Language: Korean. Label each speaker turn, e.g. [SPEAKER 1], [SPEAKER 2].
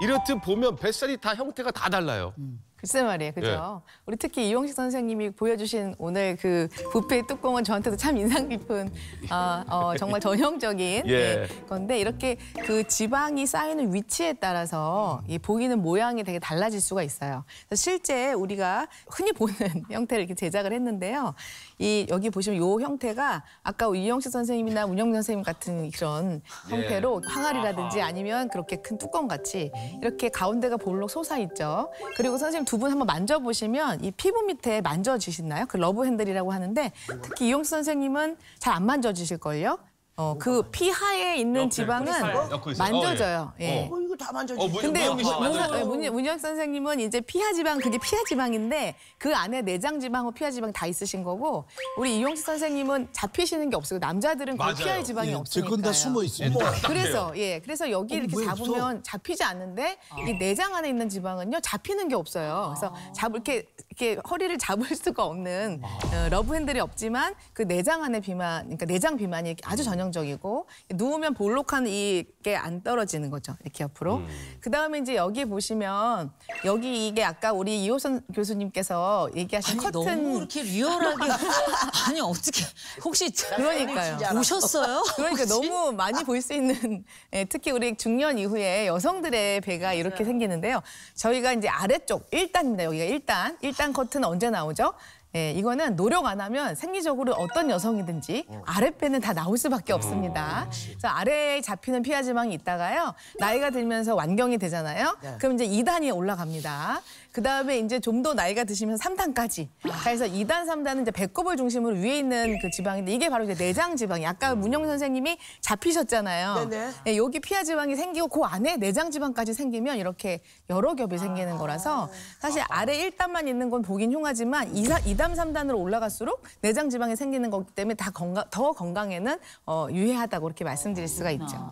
[SPEAKER 1] 이렇듯 보면 뱃살이 다 형태가 다 달라요. 음. 글쎄 말이에요, 그죠? 예. 우리 특히 이용식 선생님이 보여주신 오늘 그부페 뚜껑은 저한테도 참 인상 깊은 아, 어, 정말 전형적인 예. 예. 건데 이렇게 그 지방이 쌓이는 위치에 따라서 이 보이는 모양이 되게 달라질 수가 있어요. 실제 우리가 흔히 보는 형태를 이렇게 제작을 했는데요. 이 여기 보시면 요 형태가 아까 이용식 선생님이나 운영 선생님 같은 그런 예. 형태로 항아리라든지 아니면 그렇게 큰 뚜껑 같이 이렇게 가운데가 볼록 솟아 있죠. 그리고 선생님 두분 한번 만져보시면 이 피부 밑에 만져지시나요? 그 러브 핸들이라고 하는데 특히 이용수 선생님은 잘 안 만져지실걸요? 어, 뭐 그 피하에 있는 지방은 만져져요. 어, 예. 예. 어, 이거 다 어, 만져져요. 어, 문, 근데 문영 선생님은 이제 피하 지방, 그게 피하 지방인데 그 안에 내장 지방과 피하 지방 다 있으신 거고 우리 이용식 선생님은 잡히시는 게 없어요. 남자들은 그 피하 지방이 예, 없으니까 제건 다 숨어 있습니다. 그래서 예, 그래서 여기 어, 이렇게 잡으면 잡히지 않는데 아. 이 내장 안에 있는 지방은요 잡히는 게 없어요. 그래서 아. 잡 이렇게 이렇게 허리를 잡을 수가 없는 아. 어, 러브 핸들이 없지만 그 내장 안에 비만, 그러니까 내장 비만이 아주 전혀 전형적이고 누우면 볼록한 이게 안 떨어지는 거죠. 이렇게 옆으로. 음. 그다음에 이제 여기 보시면 여기 이게 아까 우리 이호선 교수님께서 얘기하신 아니, 커튼 너무 이렇게 리얼하게 아니 어떻게 혹시 그러니까요. 보셨어요? 그러니까 너무 많이 볼 수 있는 예, 특히 우리 중년 이후에 여성들의 배가 이렇게 생기는데요. 저희가 이제 아래쪽 1단입니다. 여기가 1단. 1단 커튼 언제 나오죠? 예, 이거는 노력 안 하면 생리적으로 어떤 여성이든지 아랫배는 다 나올 수밖에 없습니다. 어, 그래서 아래에 잡히는 피하 지방이 있다가요. 나이가 들면서 완경이 되잖아요. 네. 그럼 이제 2단이 올라갑니다. 그다음에 이제 좀 더 나이가 드시면서 3단까지. 그래서 2단, 3단은 이제 배꼽을 중심으로 위에 있는 그 지방인데 이게 바로 이제 내장 지방이 아까 음. 문영 선생님이 잡히셨잖아요. 네, 네. 예, 여기 피하 지방이 생기고 그 안에 내장 지방까지 생기면 이렇게 여러 겹이 생기는 거라서 아. 사실 아. 래 1단만 있는 건 보긴 흉하지만 2, 2단 2단, 3단으로 올라갈수록 내장 지방이 생기는 거기 때문에 다 건강, 더 건강에는 어, 유해하다고 이렇게 말씀드릴 수가 있죠.